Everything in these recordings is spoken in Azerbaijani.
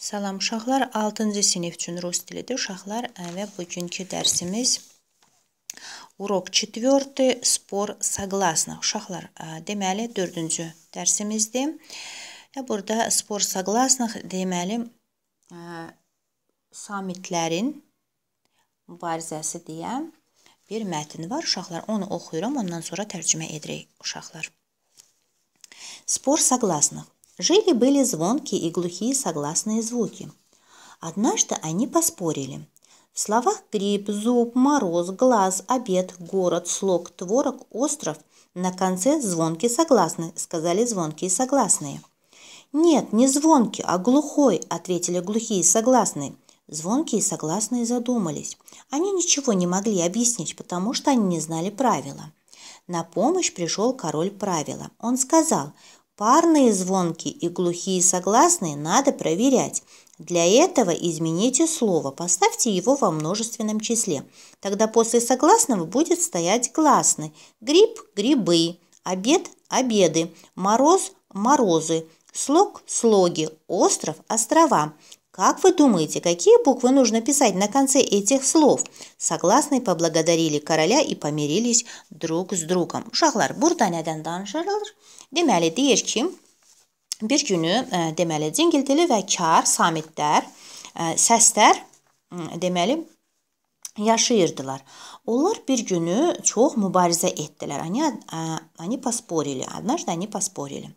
Salam uşaqlar, 6-cı sinif üçün rus dilidir uşaqlar və bugünkü dərsimiz Urok 4 Spor Saglasna uşaqlar. Deməli 4-cü dərsimizdir. Və burada Spor Saglasna deməli samitlərin mübarizəsi deyə bir mətn var uşaqlar. Onu oxuyuram, ondan sonra tərcümə edirik uşaqlar. Spor Saglasna Жили-были звонкие и глухие согласные звуки. Однажды они поспорили. В словах гриб, зуб, мороз, глаз, обед, город, слог, творог, остров на конце звонкий согласный, сказали звонкие согласные. «Нет, не звонкий, а глухой», – ответили глухие согласные. Звонкие согласные задумались. Они ничего не могли объяснить, потому что они не знали правила. На помощь пришел король правила. Он сказал, Парные звонки и глухие согласные надо проверять. Для этого измените слово, поставьте его во множественном числе. Тогда после согласного будет стоять гласный. Гриб – грибы, обед – обеды, мороз – морозы, слог – слоги, остров – острова. «Как вы думаете, какие буквы нужно писать на конце этих слов?» Согласные поблагодарили короля и помирились друг с другом. Uşaqlar, burada nədən danışırlar? Deməli, deyir ki, bir günü, e, deməli, cingiltili və kar, samitlər, e, səslər, deməli, yaşayırdılar. Onlar bir günü çox mübarizə etdilər. Они, они поспорили. Однажды они поспорили. Они поспорили.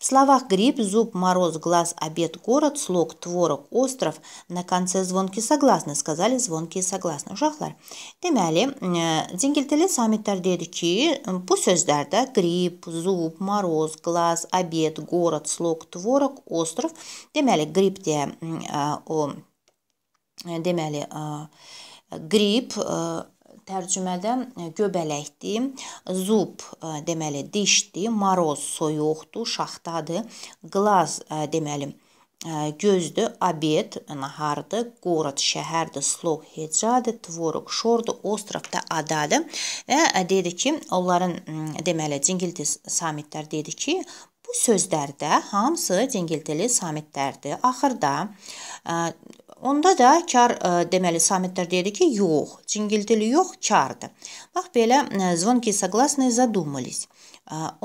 В словах «гриб», «зуб», «мороз», «глаз», «обед», «город», «слог», «творог», «остров» на конце звонки согласны, сказали звонкие согласны. Uşaqlar, deməli, zingiltili сами deyir ki, bu sözlərdə «grib», «zub», «moroz», «glaz», «обед», «город», «слог», «творог», «остров» deməli, «grib» deyə o гриб «grib», tərcümədə e, göbələkdir, zub e, deməli dişdir, maroz soyuqdur, şaxtadır, glaz e, deməli gözdür, abed nahardır, qorod şəhərdir, slog hecadır, tvoruq şordur, ostrovda adadır və dedi ki, onların deməli cingilti samitlər dedi ki, bu sözlərdə hamısı cingiltili samitlərdir. Axırda Onda da kar ə, e, deməli Samitlər deyir ki, yox, cingiltili yox, kardır. Bax belə звонки согласные задумались.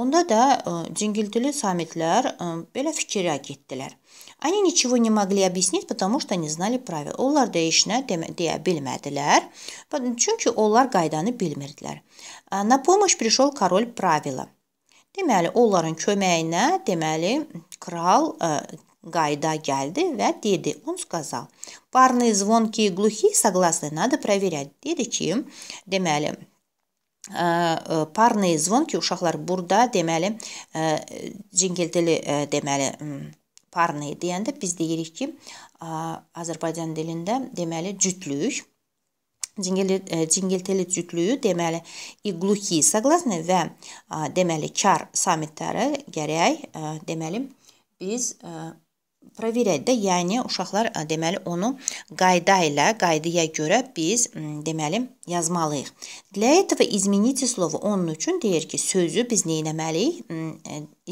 Onda da e, cingiltili Samitlər e, belə fikrə getdilər. Они ничего не могли объяснить, потому что не знали правил. Onlar dəyişinə deyə bilmədilər, çünki onlar qaydanı bilmirdilər. На помощь пришёл король правила. Deməli, onların köməyinə, deməli, kral ə, Гайда geldi ve dedi. Он сказал. Парные звонкие глухие согласны, надо проверять. Dedi ki, deməli, ə, parные звонки uşaqlar burada deməli, ə, cingildili ə, deməli, parные deyəndə biz deyirik ki, ə, Azərbaycan dilində deməli cütlük Cingili, cingiltili cütlüyü deməli igluhi soqlasını və ə, deməli kar samitləri gərək ə, deməli biz ə, proverək də, yəni uşaqlar deməli onu qayda ilə, qaydaya görə biz deməli yazmalıyıq. Для этого измените слово. Onun üçün deyir ki, sözü biz nə etməliyik?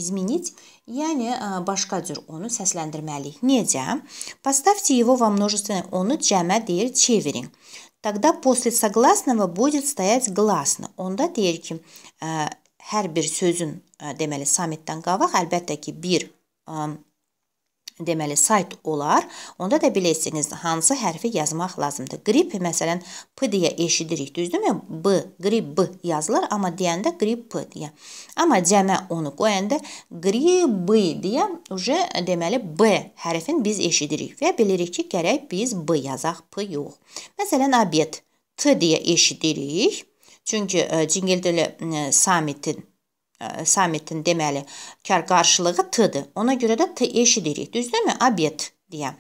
Изменить, yəni başqa cür onu səsləndirməliyik. Necə? Поставьте его во множественное. Onu cəmə deyir çevirin. Тогда после согласного будет стоять гласно. Onda deyir ki, hər bir sözün deməli samitdən qabaq əlbəttə ki, bir deməli sayt olar. Onda da biləsiniz hansı hərfi yazmaq lazımdır. Qrip məsələn p deyə eşidirik, düzdürmü? B, qrip b yazılır, amma deyəndə qrip p deyə. Amma cəmə onu qoyanda qrip b deyə uje deməli b hərfin biz eşidirik və bilirik ki, gərək biz b yazaq, p yox. Məsələn obyekt t deyə eşidirik. Çünki cingildili e, e, samitin samitin deməli kar qarşılığı t-dır. Ona görə də t eşidirik. Düzdürmü? Obyekt deyə.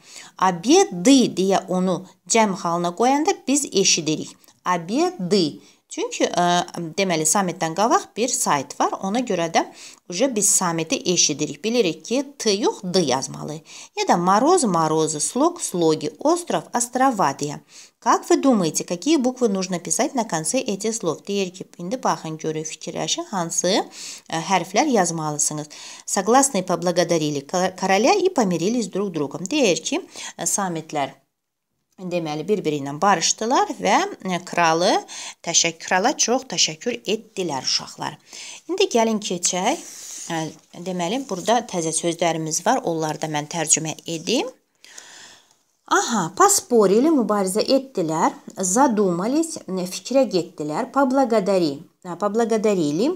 Obyekty deyə onu cəm halına qoyanda biz eşidirik. Obyekty Çünki ə, e, deməli samitdən qabaq bir sayt var. Ona görə də уже biz samiti eşidirik. Bilirik ki, t yox, d yazmalı. Ya da moroz, морозы, слог, слоги, остров, острова deyə. Как вы думаете, какие буквы нужно писать на конце этих слов? Deyir ki, indi baxın, görün, fikirləşin, hansı ə, e, hərflər yazmalısınız. Согласные поблагодарили короля и помирились друг другом. Deyir ki, e, samitlər deməli bir-biri ilə barışdılar və e, kralı təşəkkür krala çox təşəkkür etdilər uşaqlar. İndi gəlin keçək. E, deməli burada təzə sözlərimiz var. Onları da mən tərcümə edim. Aha, paspor ilə mübarizə etdilər. Задумались, e, fikrə getdilər. Поблагодари. Поблагодарили.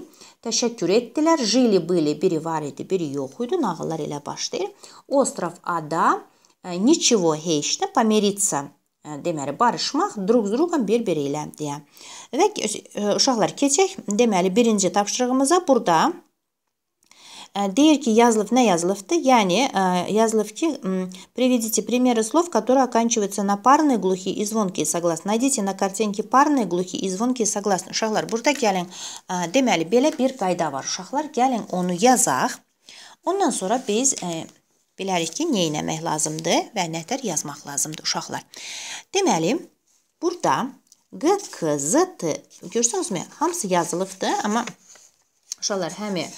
Təşəkkür etdilər. Жили были, biri var idi, biri yox idi. Nağıllar elə başlayır. Ostrov ada ничего hech помириться deməli barışmaq друг с другом bir-biriyle deyə. Və uşaqlar keçək. Deməli birinci tapşırığımıza burada Deyir ki, yazılıb nə yazılıbdı? Yəni, yazılıb ki, приведите примеры слов, которые оканчиваются на парные, глухие и звонкие согласные. Найдите на картинке парные, глухие и звонкие согласные. Uşaqlar, burada gəlin, deməli, belə bir qayda var. Uşaqlar, gəlin onu yazaq. Ondan sonra biz bilərik ki, nə etmək lazımdır və nətər yazmaq lazımdır uşaqlar. Deməli, burada q, k, z, t görürsünüzmü? Hamısı yazılıbdır, amma uşaqlar həmi ə,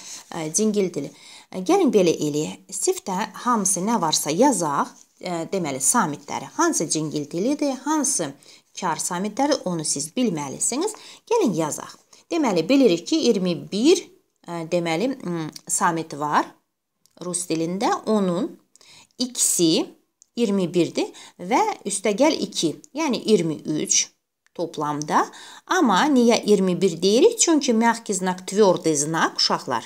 e, cingil dili. E, gəlin belə eləyək. Siftə hamısı nə varsa yazaq. Ə, e, deməli, samitləri hansı cingil dilidir, hansı kar samitləri onu siz bilməlisiniz. Gəlin yazaq. Deməli, bilirik ki, 21 ə, deməli samit var rus dilində onun ikisi 21-dir və üstəgəl 2, yəni 23 toplamda. Amma niyə 21 deyirik? Çünki mягкий znak, tвердый znak uşaqlar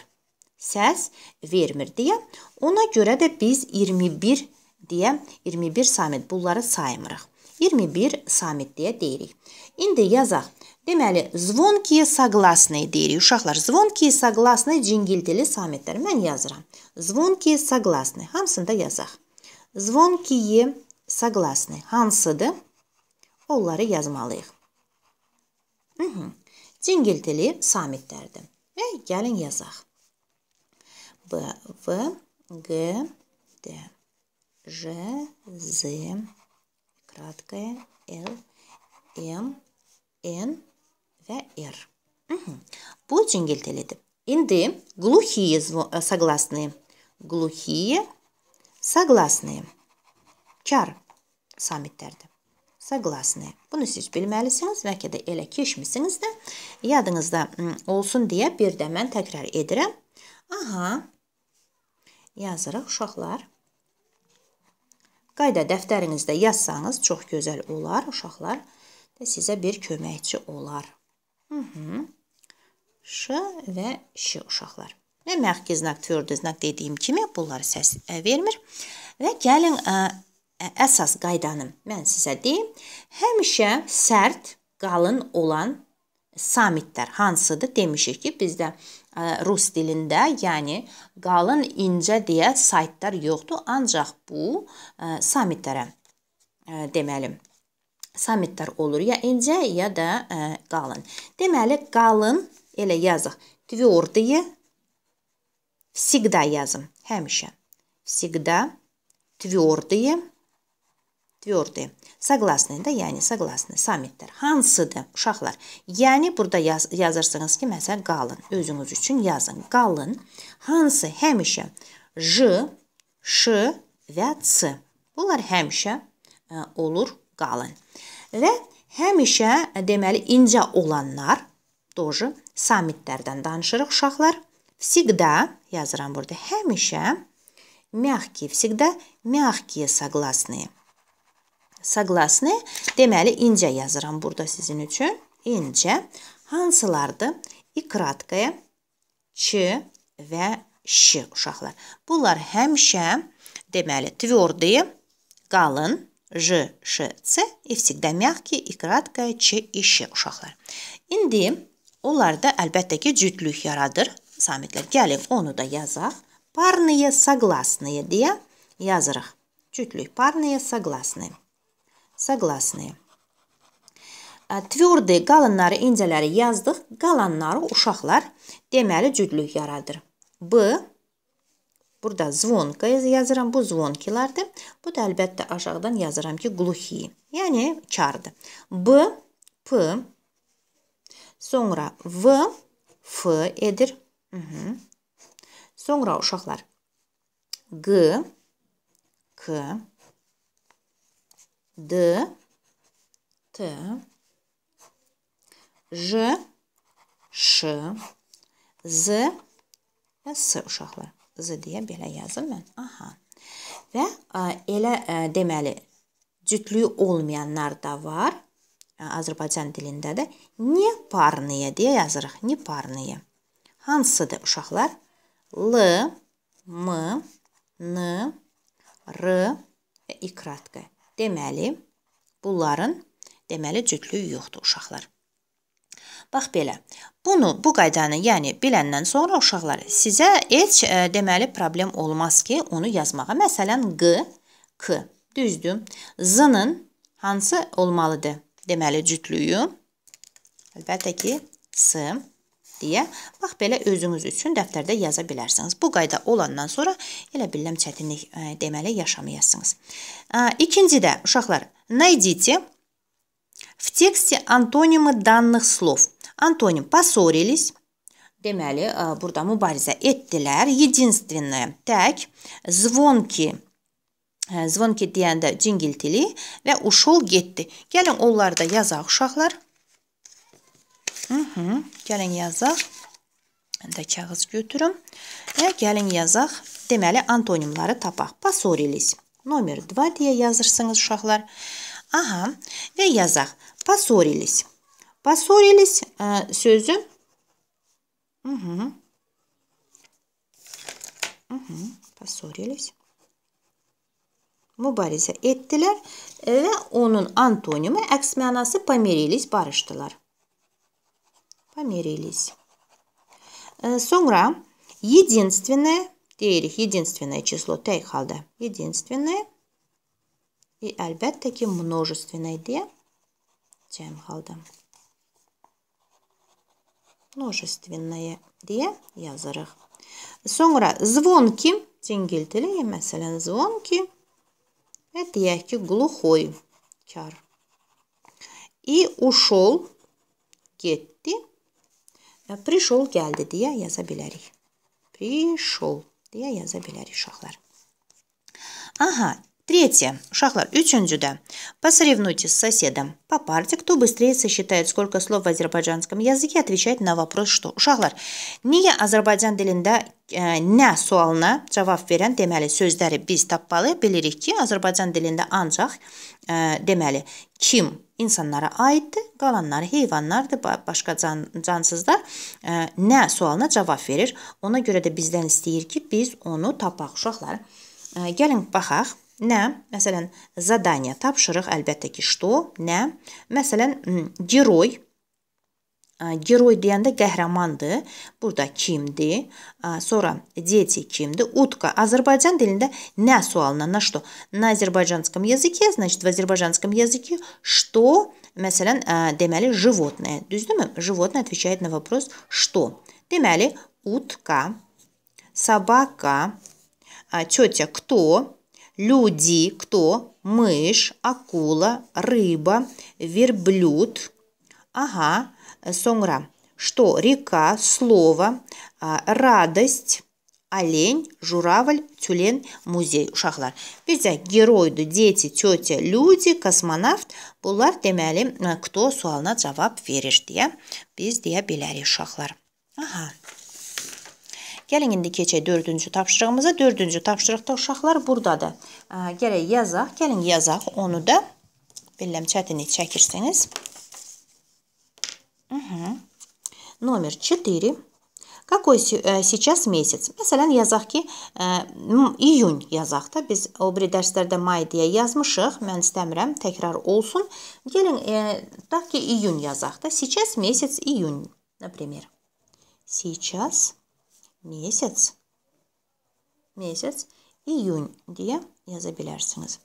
səs vermir deyə. Ona görə də biz 21 deyə 21 samit bunları saymırıq. 21 samit deyə deyirik. İndi yazaq. Deməli, zvonki согласный deyirik. Uşaqlar, zvonki согласный cingiltili samitlər. Mən yazıram. Zvonki согласный. Hamısını da yazaq. Zvonki согласный hansıdır? Onları yazmalıyıq. Hı -hı. Cingiltili samitlərdir. Və gəlin yazaq. B, V, G, D, J, Z, краткое, L, M, N, və r. Bu cingiltilidir. İndi gluxiye согласные. Gluxiye согласные. Çar samitlərdir. Согласные. Bunu siz bilməlisiniz. Bəlkə də elə keçmisiniz də yadınızda olsun deyə bir də mən təkrar edirəm. Aha. Yazırıq uşaqlar. Qayda dəftərinizdə yazsanız çox gözəl olar uşaqlar. Və sizə bir köməkçi olar. Hı -hı. Ş və Ş uşaqlar. Və məxki znak, tövrdü znak dediyim kimi bunları səs vermir. Və gəlin ə, ə, əsas qaydanı mən sizə deyim. Həmişə sərt, qalın olan samitlər hansıdır demişik ki, bizdə ə, rus dilində, yəni qalın, incə deyə saytlar yoxdur, ancaq bu ə, samitlərə ə, deməli samitlər olur. Ya incə, ya da ə, e, qalın. Deməli, qalın elə yazıq. Tвердые всегда yazım. Həmişə. Всегда твердые Твердые. Согласны, да, yəni согласны. Samitlər. Hansıdır uşaqlar? Yəni burada yaz yazırsınız ki, məsələn, qalın. Özünüz üçün yazın. Qalın. Hansı həmişə j, ş və c. Bunlar həmişə ə, e, olur qalın. Rəf həmişə e, deməli incə olanlar, doji samitlərdən danışırıq uşaqlar. Всегда yazıram burada. Həmişə мягкие, всегда мягкие согласные. Согласны deməli incə yazıram burada sizin üçün. İncə hansılardır? İ kratkaya ç və ş uşaqlar. Bunlar həmişə deməli tvrdiyi, qalın J, Ş, C и всегда мягкие и краткое Ç и Ş uşaqlar. İndi onlarda əlbəttə ki cütlük yaradır. Samitlər gəlin onu da yazaq. Parные согласные deyə yazırıq. Cütlük parные согласные. Согласные. Tvirdi qalınları, incələri yazdıq. Qalanları uşaqlar deməli cütlük yaradır. B Burada zvonka yazıram. Bu zvonkilardır. Bu da əlbəttə aşağıdan yazıram ki, gluhi. Yəni kardır. B, P, sonra V, F edir. Hı -hı. Sonra uşaqlar G, K, D, T, J, Ş, Z və S uşaqlar z deyə belə yazım mən. Aha. Və ə, e, elə ə, e, deməli cütlüyü olmayanlar da var. E, Azərbaycan dilində də neparniyə deyə yazırıq. Neparniyə. Hansıdır uşaqlar? L, M, N, R və ikratka. Deməli, bunların deməli cütlüyü yoxdur uşaqlar. Bax belə. Bunu, bu qaydanı, yəni biləndən sonra uşaqlar sizə heç e, deməli problem olmaz ki, onu yazmağa. Məsələn, q, k, düzdür? Z-nın hansı olmalıdır? Deməli cütlüyü. Əlbəttə ki, s deyə bax belə özünüz üçün dəftərdə yaza bilərsiniz. Bu qayda olandan sonra elə billəm çətinlik ə, e, deməli yaşamayasınız. E, İkincidə uşaqlar, найдите в тексте антонимы данных слов. Antonim поссорились. Deməli, burada mübarizə etdilər. Единственное, tək, звонки, э, звонки deyəndə cingiltili və uşol getdi. Gəlin, onları da yazaq uşaqlar. Hı -hı, gəlin, yazaq. Mən də kağız götürüm. Və gəlin, yazaq. Deməli, antonimları tapaq. Поссорились. Номер 2 deyə yazırsınız uşaqlar. Aha, və yazaq. Поссорились. Поссорились э, sözü. Угу. Угу. Поссорились. Mübarize ettiler ve onun antonimi eks manası pomerilis barıştılar. Pomerilis. E, sonra единственное diyerek единственное число tek halde единственное и elbette ki множественное diye cem halde множественное diye yazarıq. Sonra звонки Cəngil dili, məsələn, звонки və deyək ki, глухой kar. И ушел getdi. Пришел gəldi deyə yaza bilərik. Пришел deyə yaza bilərik uşaqlar. Aha, Третье. Uşaqlar, üçüncüdə. Посоревнуйтесь с соседом. По парте, кто быстрее сосчитает, сколько слов в азербайджанском языке, отвечает на вопрос, что. Uşaqlar, niyə Azərbaycan dilində ə, nə sualına cavab verən deməli sözləri biz tapmalı bilirik ki, Azərbaycan dilində ancaq ə, deməli kim insanlara aiddir, qalanları heyvanlardır, başqa can, cansızlar ə, nə sualına cavab verir. Ona görə də bizdən istəyir ki, biz onu tapaq uşaqlar. Ə, gəlin baxaq. Nə? Məsələn, zadaniya tapşırıq əlbəttə ki, что? Nə? Məsələn, герой Герой deyəndə qəhrəmandır. Burada kimdir? Sonra deti kimdir? Утка. Azərbaycan dilində nə sualına, на что? На азербайджанском языке, значит, в азербайджанском языке что, məsələn, deməli животное. Düzdürmü? Животное отвечает на вопрос что. Deməli, утка, собака, тетя кто, Люди – кто? Мышь, акула, рыба, верблюд. Ага, э, сонгра. Что? Река, слово, а, радость, олень, журавль, тюлен, музей, шахлар бізде геройды дети тетя люди космонавт бұлар демәлі кто суалына жауап беріш я біз дея біләрі ушақлар Gəlin indi keçək 4-cü tapşırığımıza. 4-cü tapşırıqda uşaqlar buradadır. Gərək yazaq. Gəlin yazaq onu da. Belləm çətini çəkirsiniz. Номер 4. Какой э, сейчас месяц? Məsələn, yazaq ki, iyun э, yazaq da. Biz o biri dərslərdə may deyə yazmışıq. Mən istəmirəm, təkrar olsun. Gəlin, e, tutaq ki, iyun yazaq da. Сейчас месяц июнь, например. Сейчас Месяц. Месяц. Июнь diye yazabilirsiniz.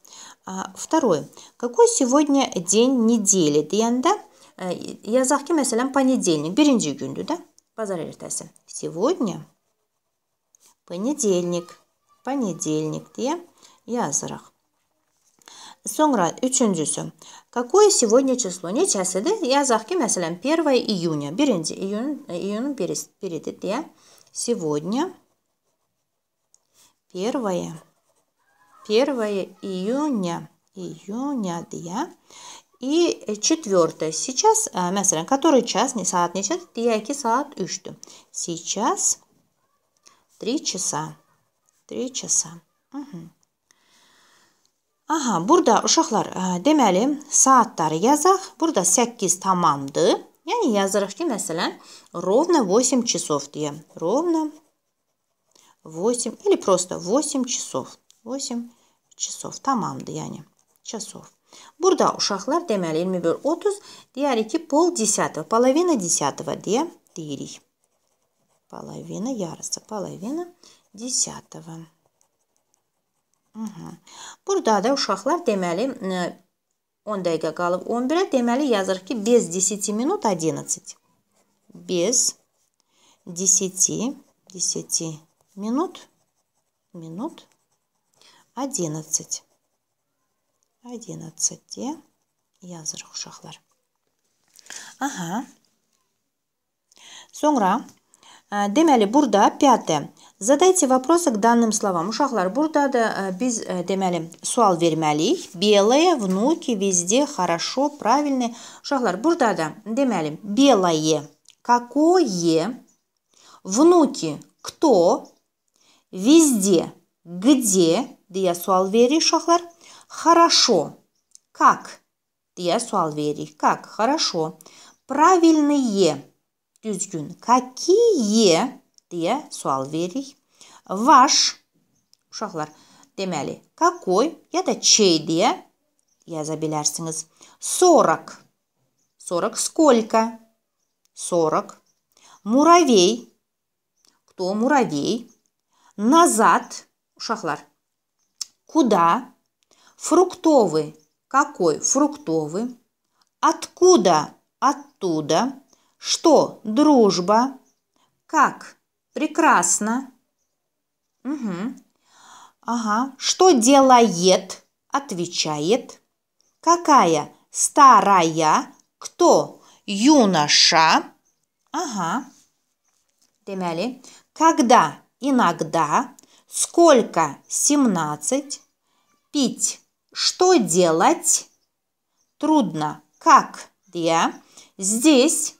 Второе. Какой сегодня день недели diyende yazaq ki, məsələn, понедельник, birinci gündür də, bazar ertəsi. Сегодня понедельник, понедельник diye yazırıq. Sonra üçüncüsü. Какое сегодня число? Neçəsidir? Yazaq ki, məsələn, 1 iyunya, 1-ci iyun, iyunun biridir deyə Сегодня 1, 1 июня, июня deyə и четвертое. Сейчас, məsələn, э, который час, не saat neçədir? Deyək ki, saat 3-dür. Сейчас 3 часа. 3 часа. Угу. Aha, burada uşaqlar, deməli, saatları yazaq. Burada 8 tamamdır. Yani yazırıq ki, məsələn, ровно 8 часов deyəm. Ровно 8 или просто 8 часов. 8 часов. Tamamdır yəni. Часов. Burada uşaqlar deməli 21 30 deyərik ki, pol десятого, половина десятого deyə deyirik. Половина yarısı, половина десятого. Burada da uşaqlar deməli 10 daqiqa qalıb 11-ə. Deməli, yazırıq ki, без 10 minut 11. Без 10, 10 минут, минут 11. 11 deyə yazırıq uşaqlar. Aha. Sonra, deməli, burada 5-də Задайте вопросы к данным словам. Uşaqlar, burada da e, biz e, deməli sual verməliyik. Белые внуки везде хорошо, правильные Uşaqlar, burada da deməli белое какое, внуки кто, везде где deyə sual veririk uşaqlar. Хорошо. Как? deyə sual veririk. Как? Хорошо. Правильные. Düzgün. Какие? deyə sual veririk. Vaş uşaqlar, deməli, kakoy ya da чей deyə yaza bilərsiniz. 40. 40 сколько? 40. Муравей. Кто муравей? Назад. Ушахлар. Куда? Фруктовый. Какой? Фруктовый. Откуда? Оттуда. Что? Дружба. Как? Прекрасно. Угу. Ага. Что делает? Отвечает. Какая? Старая. Кто? Юноша. Ага. Демяли. Когда? Иногда. Сколько? семнадцать, Пить. Что делать? Трудно. Как? я Здесь.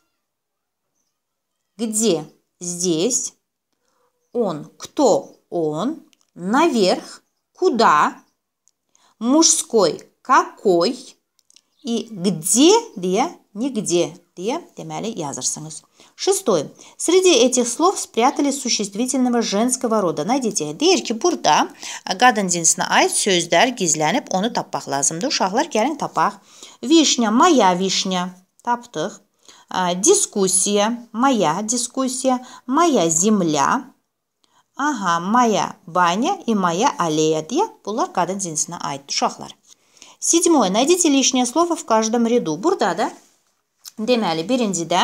Где? Здесь он, кто он, наверх, куда, мужской, какой и где где, нигде где темяли язарсыңыз. Шестой. Среди этих слов спрятали существительного женского рода. Найдите. Deyir ki, burada qadın cinsinə aid sözlər gizlənib onu tapmaq lazımdır. Uşaqlar gəlin tapaq. Vişnya, моя вишня. таптых. А, дискуссия, моя дискуссия, моя земля. Aha, моя баня и моя аллея diye bunlar qadın cinsinə aiddir uşaqlar. Седьмое. Найдите лишнее слово в каждом ряду. Burada da deməli birincidə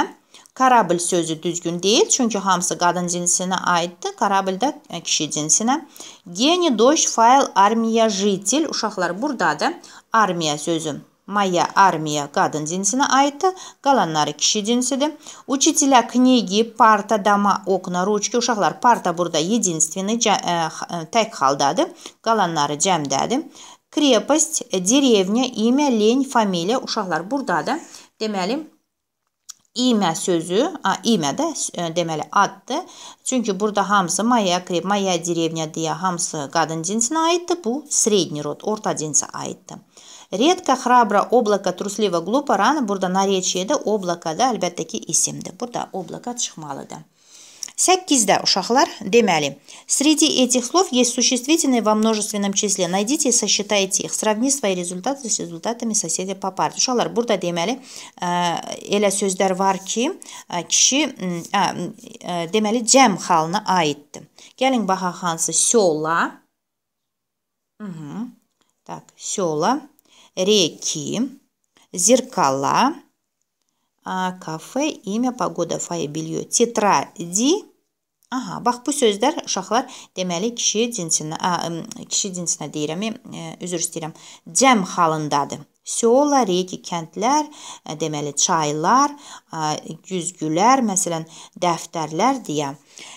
Karabl sözü düzgün deyil, çünki hamısı qadın cinsinə aiddir. Karabl də kişi cinsinə. Geni, doş, fail, armiya, jitil. Uşaqlar buradadır. Armiya sözü Моя армия kadın cinsine aittir. Qalanları kişi cinsidir. Учителя, книги, parta, dama, okna, ruçki. Uşaqlar parta burada единственный, tək haldadır. Qalanları cəmdədir. Крепость, деревня, имя, лень, фамилия. Uşaqlar buradadır. Deməli, İmə sözü, imə də deməli addır. Çünki burada hamısı maya, krep, maya, derevnya deyə hamısı qadın cinsinə aiddir. Bu, sredni rod, orta cinsə aiddir redka xrabra oblaka trusliva glupa rana burada narechiyede oblakada əlbəttə ki isimdir. Burada oblaka çıxmalıdır. 8-də uşaqlar deməli. Среди этих слов есть существительные во множественном числе. Найдите и сосчитайте их. Сравни свои результаты с результатами соседей по парте. Uşaqlar burada deməli elə sözlər var ki, kişi ə, ə, deməli cəm halına aiddir. Gəlin baxaq hansı? Сёла. Угу. Так, сёла реки, зеркала, кафе, имя, погода, fay, bелье, тетради. Aha, bax bu sözlər uşaqlar deməli kişi cinsinə, ə, kişi cinsinə deyirəm, ə, üzr istəyirəm. Cəm halındadır. Seola, reki, kəndlər, ə, deməli çaylar, ə, güzgülər, məsələn, dəftərlər deyə.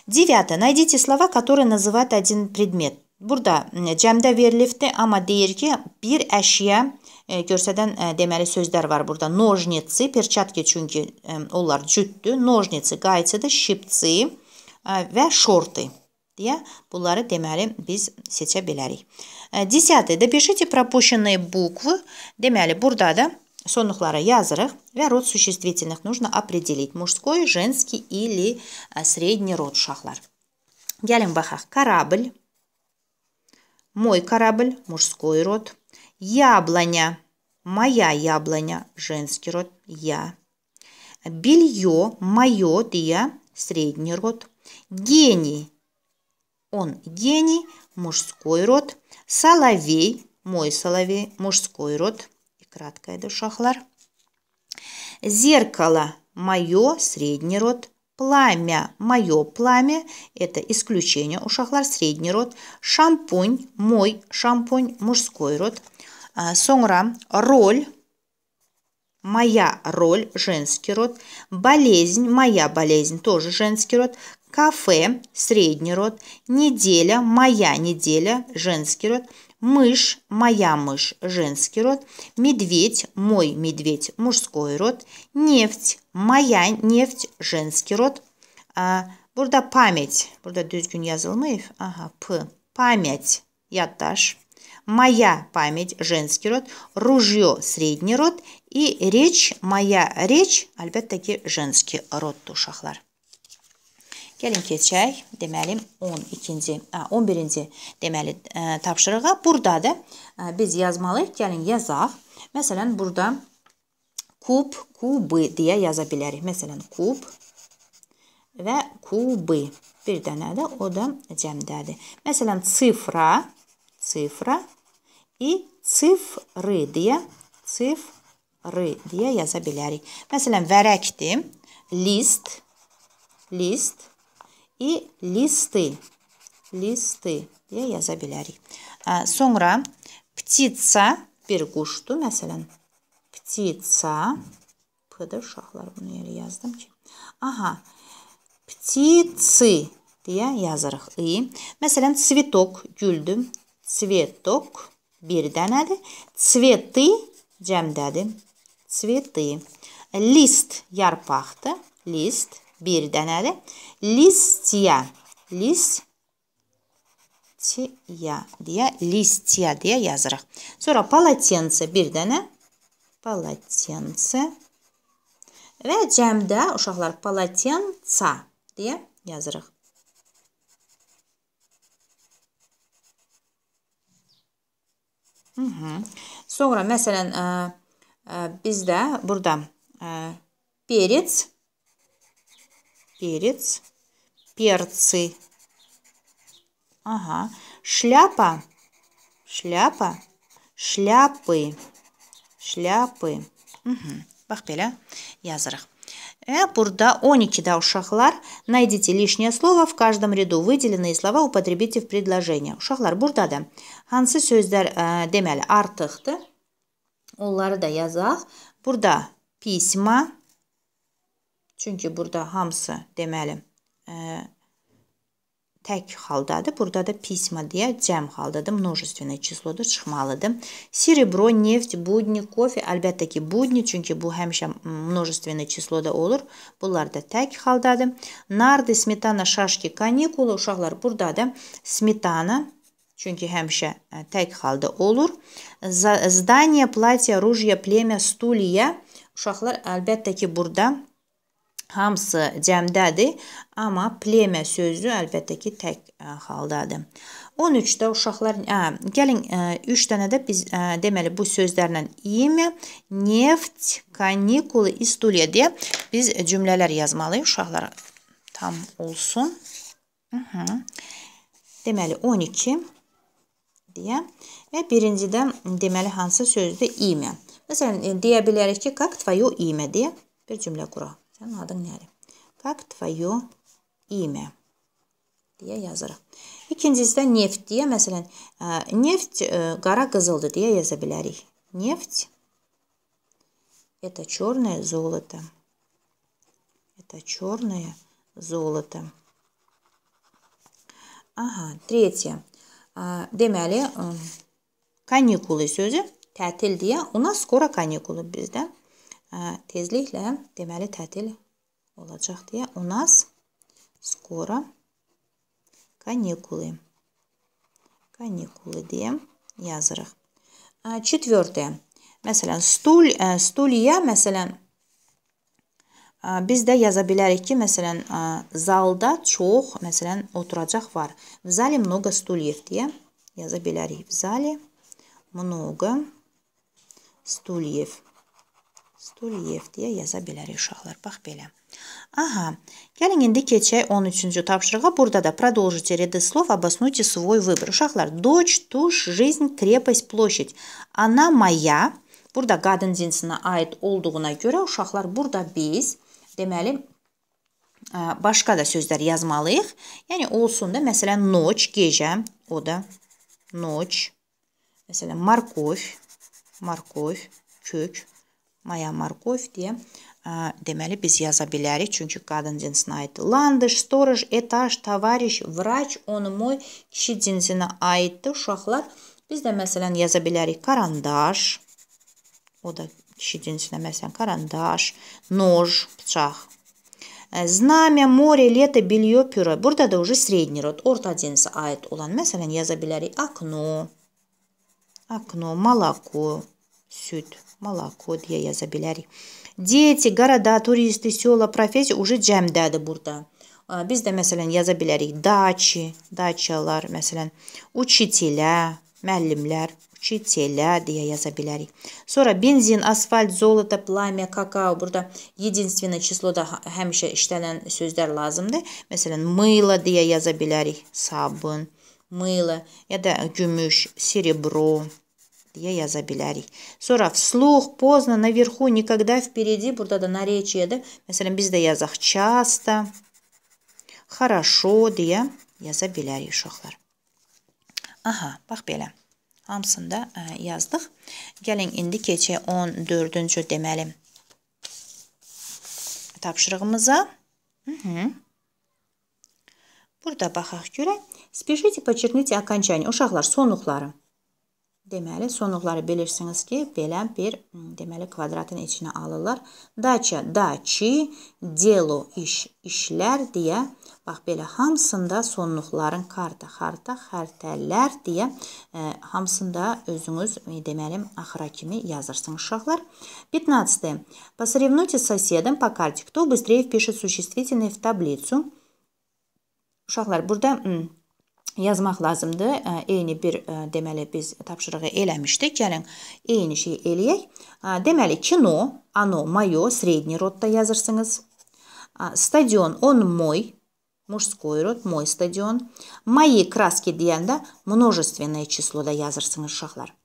Девятое. Найдите слова, которые называют один предмет. Burada cəmdə verilibdir, amma deyir ki, bir əşya E, görsədən e, deməli sözlər var burada. Nojnitsi, perçatki çünki e, onlar cütdür. Nojnitsi, qayçıdır, şipçi və şorti deyə bunları deməli biz seçə bilərik. 10. Допишите пропущенные буквы. Deməli burada da sonluqları yazırıq və rod существительных нужно определить. Мужской, женский или средний род uşaqlar. Gəlin baxaq. Корабль. Мой корабль, мужской род. Яблоня. Моя яблоня. Женский род. Я. Белье. Мое. Я. Средний род. Гений. Он гений. Мужской род. Соловей. Мой соловей. Мужской род. И краткая душа хлар. Зеркало. Мое. Средний род. Пламя, мое пламя, это исключение у шахлар средний род. Шампунь, мой шампунь, мужской род. А, Соңра роль, моя роль, женский род. Болезнь, моя болезнь, тоже женский род. Кафе, средний род. Неделя, моя неделя, женский род. Мышь, моя мышь, женский род. Медведь, мой медведь, мужской род. Нефть, моя нефть, женский род. А, бурда burada память. Burada düzgün yazılmayıp. ага п Память. Yattaş. моя память женский род, ружье средний род и речь, моя речь, әлбәттәки женский род ушақлар. Gəlin keçək, deməli 12-ci, 11-ci deməli tapşırığa. Burada da biz yazmalıyıq. Gəlin yazaq. Məsələn, burada kub, kubi deyə yaza bilərik. Məsələn, kub və kubi. Bir dənə də o da cəmdədir. Məsələn, sıfra, sıfra i sıfırı deyə sıfırı deyə yaza bilərik. Məsələn, vərəqdir. List list i listi listi deyə yaza bilərik. Sonra птица bir quşdur. Məsələn, птица p-də uşaqlar bunu yerə yazdım ki. Aha. Птицы deyə yazırıq i. Məsələn, цветок güldü. Цветок bir dənədir. Цветы cəmdədir. Цветы. List yarpaqdır. List bir dənədir. Listya. List Листья diye, листья diye yazırıq. Sonra полотенце bir dənə. Полотенце. Və cəmdə uşaqlar полотенца diye yazırıq. Hı -hı. Sonra məsələn ə, ə, bizdə burada ə, перец, перец, перцы. Ага. Шляпа, шляпа, шляпы, шляпы. Угу. Bax belə yazırıq. Burada 12 uşaqlar. Найдите лишнее слово в каждом ряду. Выделенные слова употребите в предложении. Uşaqlar buradadır. Hansı sözlər ə, deməli artıqdır? Onları da yazaq. Burada pisma. Çünki burada hamısı deməli ə, tək haldadır. Burada da pisma deyə cəm haldadır. Множественное числоdur, çıxmalıdır. Serebro, neft, budni, kofe. Əlbəttə ki, budni, çünki bu həmişə множественное числоda olur. Bunlar da tək haldadır. Nardı, smetana, şaşki, kanikula. Uşaqlar burada da smetana, çünki həmişə э, tək halda olur. Zdaniya, platya, rujya, plemya, stuliya. Uşaqlar əlbəttə ki, burada hamısı cəmdədir, amma plemya sözü əlbəttə ki, tək ə, e, haldadır. 13-də uşaqlar, ə, e, gəlin 3 e, dənə də biz ə, deməli bu sözlərlə imya, neft, kanikula, istuliya deyə biz cümlələr yazmalıyıq uşaqlar tam olsun. Hı -hı. Deməli 12 deyə və birincidə deməli hansı sözdür imya. Məsələn deyə bilərik ki, как твоё имя deyə bir cümlə quraq. Все равно odangняли. Как твое имя? deyə yazırıq. İkincisi də neft deyə, məsələn, neft qara qızıldır deyə yaza bilərik. Neft это черное золото. Это черное золото. Aha, третье. Deməli, kanikuli sözü tətil deyə, ona skora kanikulu bizdə. tezliklə deməli tətil olacaq deyə у нас скоро каникулы. Каникулы deyə yazırıq. Четвертое. Məsələn, stul, стулья, məsələn, biz də yaza bilərik ki, məsələn, zalda çox, məsələn, oturacaq var. В зале много стульев deyə yaza bilərik. В зале много стульев. Stuliyev deyə yaza bilərik uşaqlar. Bax belə. Aha, gəlin indi keçək 13-cü tapşırığa. Burada da продолжите ряды слов, обоснуйте свой выбор. Uşaqlar, дочь, тушь, жизнь, крепость, площадь. Ana моя. Burada qadın cinsinə aid olduğuna görə uşaqlar burada biz deməli başqa da sözlər yazmalıyıq. Yəni olsun da məsələn noç, gecə, o da noç. Məsələn markov, markov, kök, моя морковь deyə ə, deməli biz yaza bilərik. Çünki qadın cinsinə aiddir. Landish, storage, etaj, tavariş, vraç, onu moy kişi cinsinə aiddir. Uşaqlar biz də məsələn yaza bilərik karandaş. O da kişi cinsinə məsələn karandaş, nож, bıçaq. Знамя, море, лето, белье, пюре. Burada da уже средний род, orta cinsə aid olan. Məsələn yaza bilərik окно, окно, молоко, süt молоко deyə yaza bilərik. Deti, qara, turisti, sela, professiya ucu cəmdədir burada. Biz də məsələn yaza bilərik daçi, daçiyalar, məsələn, учителя, müəllimlər, учителя deyə yaza bilərik. Sonra benzin, asfalt, zolota, plamya, kakao burada единственное числоda həmişə işlənən sözlər lazımdır. Məsələn, мыло deyə yaza bilərik, sabun, мыло ya da gümüş, serebro, deyə yaza bilərik. Sonra vsluh, pozna, наверху, никогда впереди, burada da наречиеdə, məsələn biz də yazaq часто, хорошо deyə yaza bilərik uşaqlar. Aha, bax belə. Hamsında ə, yazdıq. Gəlin indi keçək 14-cü deməli tapşırığımıza. Hı -hı. Burada baxaq görək. Спешите подчеркните окончание. Uşaqlar, sonuqları. Deməli, sonuqları bilirsiniz ki, belə bir, hmm, deməli, kvadratın içinə alırlar. Daça, daçi, delu, iş, işlər deyə, bax, belə hamısında sonuqların karta, xarta, xərtələr deyə ə, e, hamısında özünüz, e, deməli, axıra kimi yazırsınız uşaqlar. 15. Посоревнуйте с соседом по карте, кто быстрее впишет существительные в таблицу. Uşaqlar, burada... Hı, yazmaq lazımdır. Eyni bir, deməli, biz tapşırığı eləmişdik. Gəlin, eyni şey eləyək. Deməli, kino, оно моё, средний родda yazırsınız. Stadion, он мой, мужской род, мой стадион. Мои краски deyəndə множественное числода yazırsınız uşaqlar.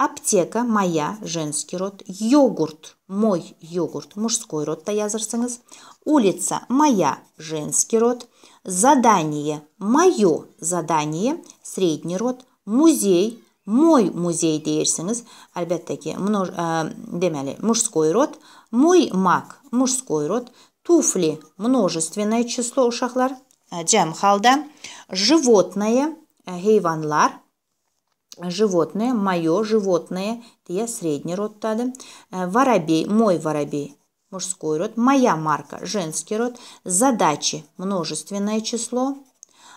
аптека моя женский род, йогурт мой йогурт мужской род таязырсыңыз, улица моя женский род, задание мое задание средний род, музей мой музей дейерсіңіз әлбәттәки ә, демәлі мужской род мой маг мужской род туфли множественное число ушақлар ә, жәм халда животное ә, животное, мое животное, я средний род тады, э, воробей, мой воробей, мужской род, моя марка, женский род, задачи, множественное число,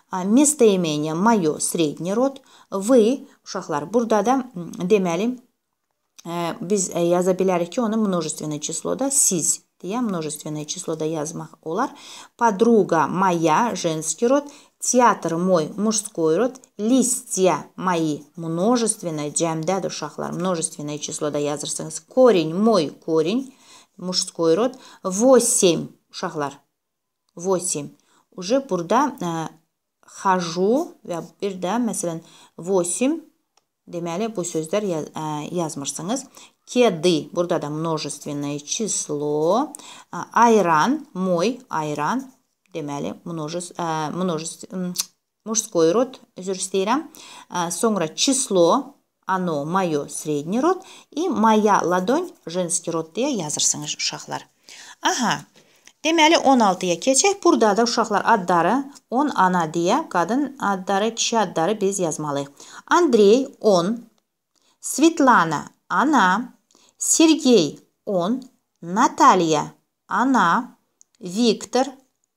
а, местоимение, мое, средний род, вы, шахлар burada da демәли, biz yaza bilərik ki, множественное число да, siz я множественное число да yazmaq олар Подруга моя, женский род, театр мой мужской род, листья мои множественное, джамдаду шахлар, множественное число до язрсан, корень мой корень, мужской род, восемь шахлар, восемь Уже бурда э, хожу, bir de восемь 8 пусть bu sözler yaz, e, yazmışsınız. Kedi burada da множественное число. А, айран мой, айран Демәли, мужской род үзір істейрам. Соңра число, оно мое средний род. И моя ладонь женский род дия язырсыңыз ушақлар. Аха, Deməli 16-ya keçək. Burada da uşaqlar adları 10 ana deyə, qadın adları, kişi adları biz yazmalıyıq. Andrey 10, Svetlana ana, Sergey 10, Natalya ana, Viktor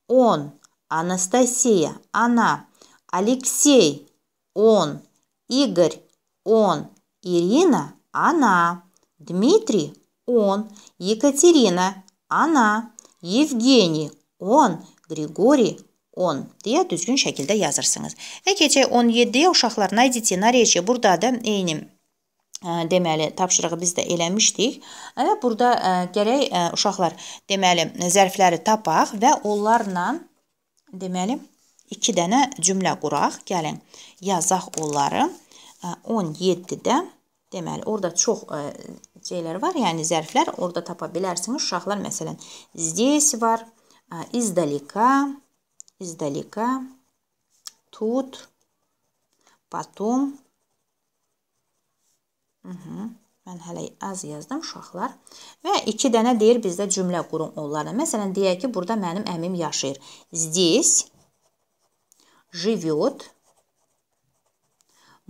он, Анастасия, она, Алексей, он, Игорь, он, Ирина, она, Дмитрий, он, Екатерина, она, Евгений, он, Григорий, он deyə düzgün şəkildə yazırsınız. Və keçək 17-yə uşaqlar nəyditi, nareci burada da eyni Hə, deməli tapşırığı biz də eləmişdik. Və hə, burada hə, gərək uşaqlar deməli zərfləri tapaq və onlarla deməli 2 dənə cümlə quraq. Gəlin yazaq onları. 17-də deməli orada çox şeylər var, yəni zərflər orada tapa bilərsiniz. Uşaqlar məsələn здесь var, издалека, издалека, тут, потом Mən hələ az yazdım uşaqlar. Və 2 dənə deyir bizdə cümlə qurum onlarla. Məsələn deyək ki, burada mənim əmim yaşayır. Здесь живёт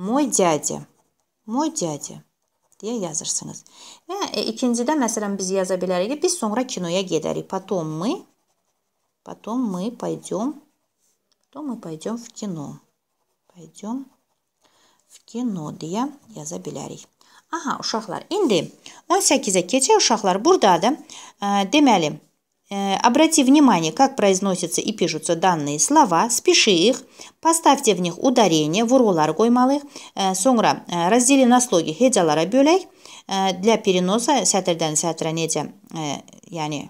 мой дядя. Мой дядя deyə yazırsınız. Və e, ikincidə məsələn biz yaza bilərik ki, biz sonra kinoya gedərik. Потом мы потом мы пойдём потом мы пойдём в кино. Пойдём в кино deyə yaza bilərik. Aha, uşaqlar, indi 18-ə keçək uşaqlar. Burdadır. E, deməli, e, обрати внимание, как произносятся и пишутся данные слова, спиши их, поставьте в них ударение, vurğular qoymalıyıq. Sonra раздели на слоги, hecalara bölək. Э, для переноса sətirdən sətrə necə, yəni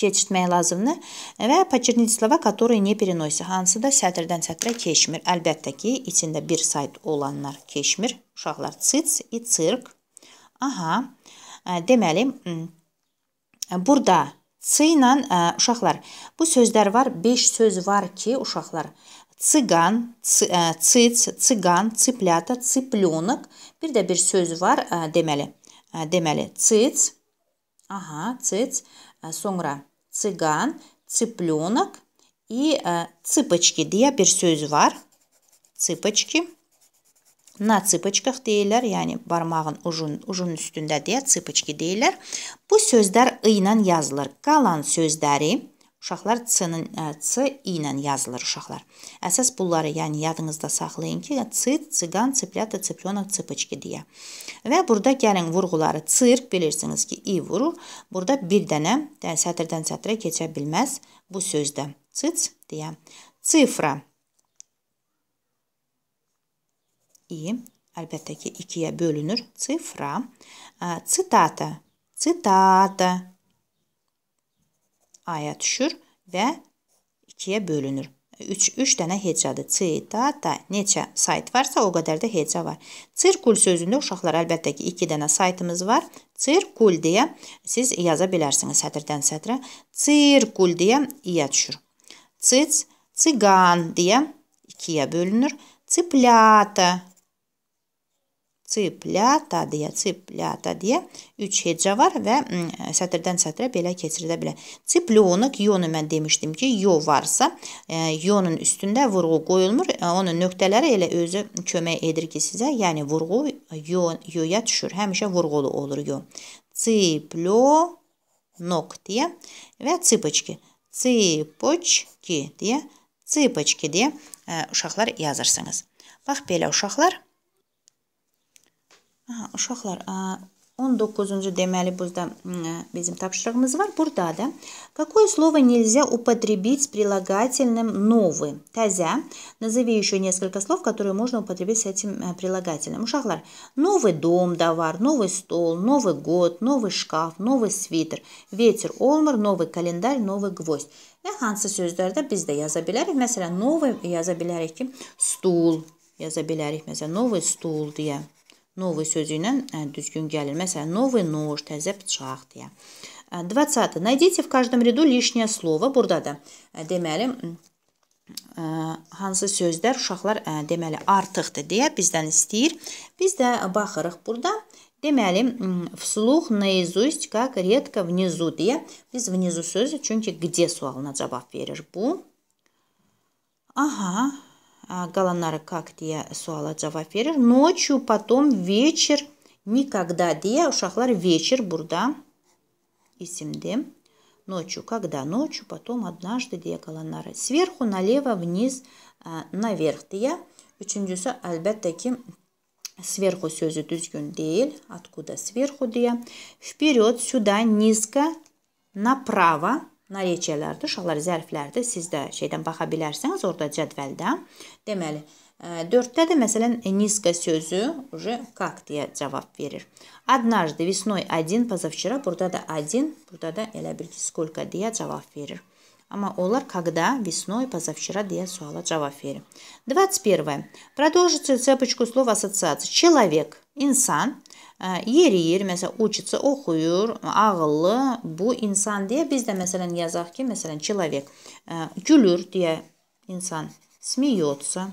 keçirtmək lazımdır və подчеркните слова, которые не переносятся. Hansı da sətirdən sətrə keçmir. Əlbəttə ki, içində bir sayt olanlar keçmir. Uşaqlar, cits i cirk. Aha, e, deməli, burada c ilə e, uşaqlar, bu sözlər var, 5 söz var ki, uşaqlar, Цыган, циц, цыган, цыплята, цыпленок. Bir də bir söz var, e, deməli. Deməli, циц, aha, циц, sonra цыган, цыпленок и цыпочки deyə bir söz var. Цыпочки na цыпочках deyirlər, yəni barmağın ucun, ucun üstündə deyə цыпочки deyirlər. Bu sözlər ı ilə yazılır. Qalan sözləri uşaqlar c-nin c i ilə yazılır uşaqlar. Əsas bunları, yəni yadınızda saxlayın ki, c, cıqan, cıplyata, cıplyonaq, цыпочки deyə. Və burada gəlin vurğuları sirk bilirsiniz ki, i vurur. Burada bir dənə sətirdən sətirə keçə bilməz bu sözdə. Cıc deyə. Sifra i əlbəttə ki 2-yə bölünür sifra. Sitata. Sitata aya düşür və 2-yə bölünür. 3 3 dənə hecadır. Sitata neçə sayt varsa o qədər də heca var. Sirkul sözündə uşaqlar əlbəttə ki 2 dənə saytımız var. Sirkul deyə siz yaza bilərsiniz sətirdən sətrə. Sirkul deyə iya düşür. Cic, cigan deyə 2-yə bölünür. Ciplata Цыplята deyə, цыplята deyə 3 heca var və mm, sətirdən sətrə belə keçirilə bilər. Цыпленок, yonu mən demişdim ki, yo varsa, e, yonun üstündə vurğu qoyulmur. E, onun nöqtələri elə özü kömək edir ki, sizə, yəni vurğu yo, yoya düşür. Həmişə vurğulu olur yo. Цыпленок deyə və цыпочки. Цыпочки deyə, цыпочки deyə ə, e, uşaqlar yazarsınız. Bax belə uşaqlar Aha, uşaqlar, 19-cu deməli burada bizim tapşırığımız var. Burada da какое слово нельзя употребить с прилагательным новый? Тазя. Назови еще несколько слов, которые можно употребить с этим э, прилагательным. Ушахлар. Новый дом, товар, новый стол, новый год, новый шкаф, новый свитер, ветер, олмар, новый календарь, новый гвоздь. Və hansı sözlərdə biz Я yaza bilərik? Məsələn, новый yaza bilərik стул, я yaza bilərik. Məsələn, новый стул я Новı sözü ilə düzgün gəlir. Məsələn, новый нож, təzə bıçaq deyə. 20. Найдите в каждом ряду лишнее слово. Burada da deməli ə, hansı sözlər uşaqlar ə, deməli artıqdır deyə bizdən istəyir. Biz də baxırıq burada. Deməli, вслух наизусть как редко внизу deyə biz внизу sözü çünki где sualına cavab verir bu. Aha, kalanları kak diye suala cevap verir. Noçu, potom, вечер, никогда diye uşaqlar вечер burada isimdi. Ночью, когда ночью, потом однажды diye kalanları. Сверху налево, вниз, наверх diye. Üçüncüsü elbette ki сверху sözü düzgün değil. Откуда сверху diye. Вперед, сюда, низко, направо. nareciyalərdir. Uşaqlar zərflərdir. Siz də şeydən baxa bilərsiniz orada cədvəldə. Deməli, 4-də e, də məsələn e, niska sözü уже как deyə cavab verir. Однажды весной один, позавчера burada da один, burada da elə bir ki сколько deyə cavab verir. Amma onlar когда, весной, позавчера deyə suala cavab verir. 21. Продолжите цепочку слов ассоциации. Человек, инсан, yeriyir, məsələn, uçitsa oxuyur, ağıllı, bu insan deyə biz də məsələn yazaq ki, məsələn, человек gülür deyə insan smiyotsa,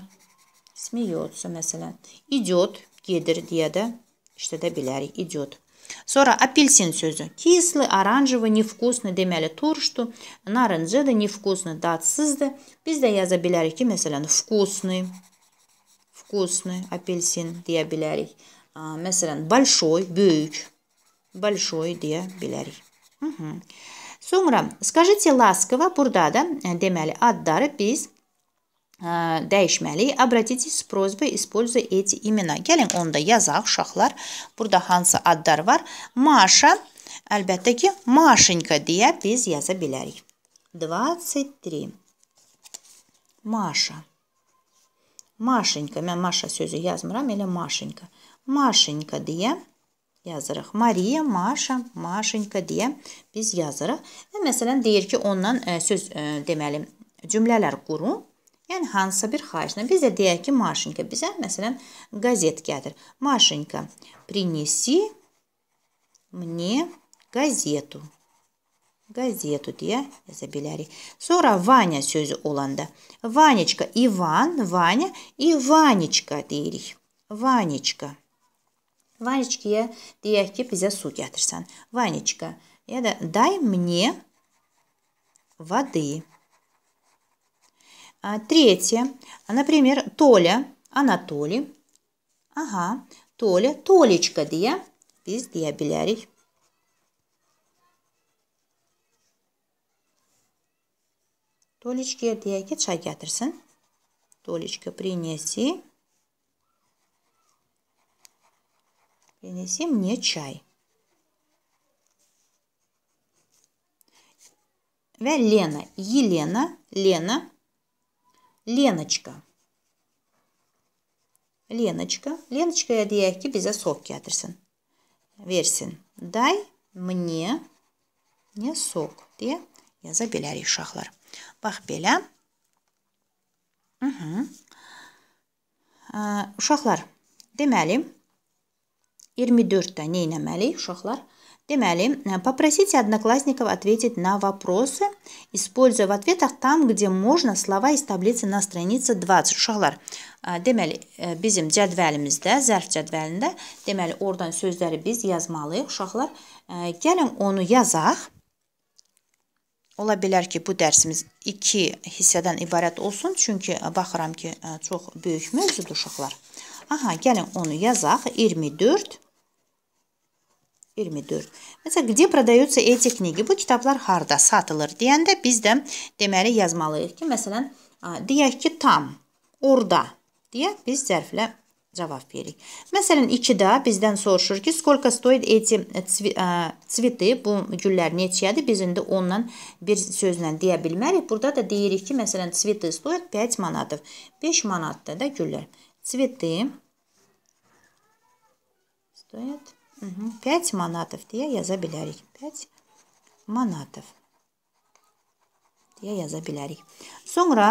smiyotsa məsələn, idiot gedir deyə də işlədə bilərik, idiot. Sonra апельсин sözü. Кислый, оранжевый, невкусный deməli turşdu, narıncıdır, невкусный, dadsızdır. Biz də yaza bilərik ki, məsələn, вкусный, вкусный апельсин deyə bilərik. Məsələn, большой, böyük, большой deyə bilərik. Hı -hı. Sonra, скажите ласково, burada da deməli adları biz ə, dəyişməliyik. Обратитесь с просьбой, используя эти имена. Gəlin, onu da yazaq, uşaqlar. Burada hansı adlar var? Маша, əlbəttə ki, Машенька deyə biz yaza bilərik. 23. Маша. Машенька. Mən Маша sözü yazmıram, elə Машенька. Maşenka. Машенька deyə yazırıq. Mariya, Maşa, Maşenka deyə biz yazırıq. Və məsələn deyir ki, ondan ə, söz ə, deməli cümlələr qurun. Yəni hansısa bir xahişlə biz də deyək ki, Maşenka bizə məsələn qəzet gətir. Maşenka, принеси мне газету. Газету deyə yaza bilərik. Sonra Vanya sözü olanda Vanечка, İvan, Vanya, İvanечка deyirik. Vanечка. Vanichkiyə deyək ki, bizə su gətirsən. Vanichka. Ya da дай мне воды. А, третье. Например, Толя, Анатолий. Ага, Толя, Толечка deyə biz deyə bilərik. Толечке deyək ki, çay gətirsin. Толечка, принеси принеси мне чай. Лена, Елена, Лена, Леночка. Леночка. Леночка hediyeyi bize sok getirsin. Versin. Дай мне не сок diye yaza bilər uşaqlar. Bax belə. Hı -hı. Ə, uşaqlar, deməli 24-də nə etməliyik uşaqlar? Deməli, попросите одноклассников ответить на вопросы, используя в ответах там, где можно слова из таблицы на странице 20. Uşaqlar, deməli, bizim cədvəlimizdə, zərf cədvəlində, deməli, oradan sözləri biz yazmalıyıq. Uşaqlar, gəlin onu yazaq. Ola bilər ki, bu dərsimiz 2 hissədən ibarət olsun, çünki baxıram ki, çox böyük mövzudur uşaqlar. Aha, gəlin onu yazaq. 24 24. Məsələn, где продаются эти книги? Bu kitablar harda satılır deyəndə biz də deməli yazmalıyıq ki, məsələn, deyək ki, tam, orada deyə biz zərflə cavab veririk. Məsələn, 2-də bizdən soruşur ki, сколько стоит эти э, цветы? Bu güllər neçəyədir? Biz indi onunla bir sözlə deyə bilmərik. Burada da deyirik ki, məsələn, цветы стоят 5 manatdır. 5 manatda da güllər. Цветы стоят 5 manatov deyə yaza bilərik. 5 manatov deyə yaza bilərik. Sonra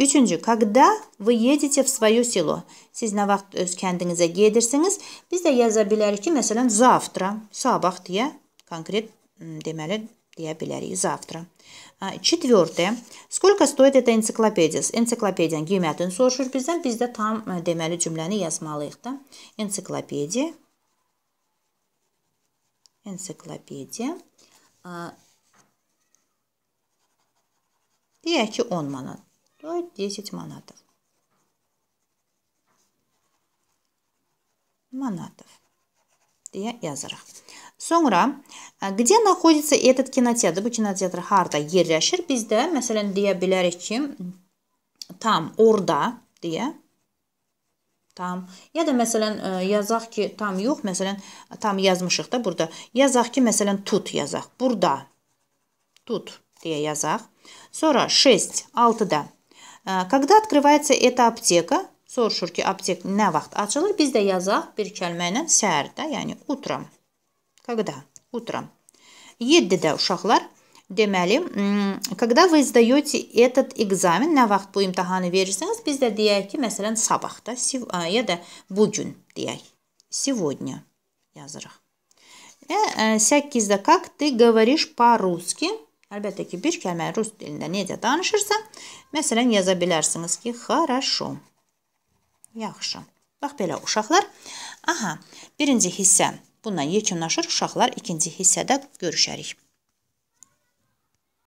üçüncü, когда вы едете в свое село? Siz nə vaxt öz kəndinizə gedirsiniz? Biz də yaza bilərik ki, məsələn, завтра, sabah deyə konkret deməli deyə bilərik завтра. Четвертое. Сколько стоит эта энциклопедия? Энциклопедиyanın qiymətini soruşur bizdən. Biz də tam deməli cümləni yazmalıyıq da. Энциклопедия ensiklopediya. deyək ki 10 manat. 10 manatov. Манатов. deyə yazırıq. Sonra где находится этот кинотеатр? Bu кинотеatr harda yerləşir? Biz də məsələn deyə bilərik ki, tam orada deyə tam. Ya da məsələn e, yazaq ki, tam yox, məsələn tam yazmışıq da burada. Yazaq ki, məsələn tut yazaq. Burada tut deyə yazaq. Sonra 6, 6-da. E, Когда открывается эта аптека? Soruşur ki, aptek nə vaxt açılır? Biz də yazaq bir kəlmə ilə səhərdə, yəni utram. Когда? Utram. 7-də uşaqlar Deməli, когда вы сдаёте этот экзамен, nə vaxt bu imtahanı verirsəniz, biz də deyək ki, məsələn, sabah da, ya da bu gün deyək. Сегодня yazırıq. Və 8-də как ты говоришь по-русски? Əlbəttə ki, bir kəlmə rus dilində necə danışırsa, məsələn, yaza bilərsiniz ki, хорошо. Yaxşı. Bax belə uşaqlar. Aha, birinci hissə bununla yekunlaşır. Uşaqlar ikinci hissədə görüşərik.